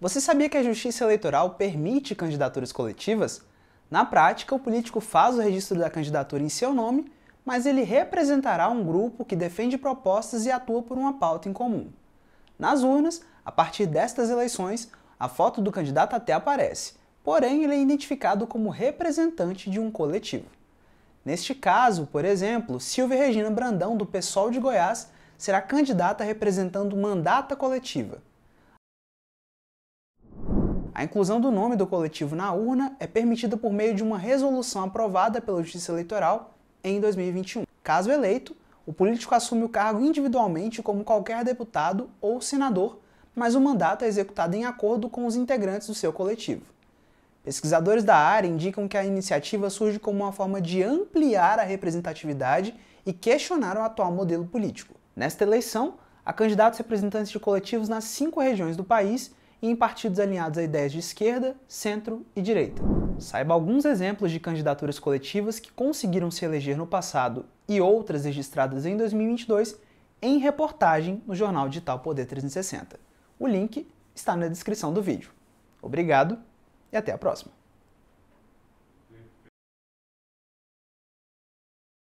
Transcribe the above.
Você sabia que a justiça eleitoral permite candidaturas coletivas? Na prática, o político faz o registro da candidatura em seu nome, mas ele representará um grupo que defende propostas e atua por uma pauta em comum. Nas urnas, a partir destas eleições, a foto do candidato até aparece, porém ele é identificado como representante de um coletivo. Neste caso, por exemplo, Silvia Regina Brandão, do PSOL de Goiás, será candidata representando mandata coletiva. A inclusão do nome do coletivo na urna é permitida por meio de uma resolução aprovada pela Justiça Eleitoral em 2021. Caso eleito, o político assume o cargo individualmente como qualquer deputado ou senador, mas o mandato é executado em acordo com os integrantes do seu coletivo. Pesquisadores da área indicam que a iniciativa surge como uma forma de ampliar a representatividade e questionar o atual modelo político. Nesta eleição, há candidatos representantes de coletivos nas cinco regiões do país e em partidos alinhados a ideias de esquerda, centro e direita. Saiba alguns exemplos de candidaturas coletivas que conseguiram se eleger no passado e outras registradas em 2022 em reportagem no jornal digital Poder 360. O link está na descrição do vídeo. Obrigado e até a próxima!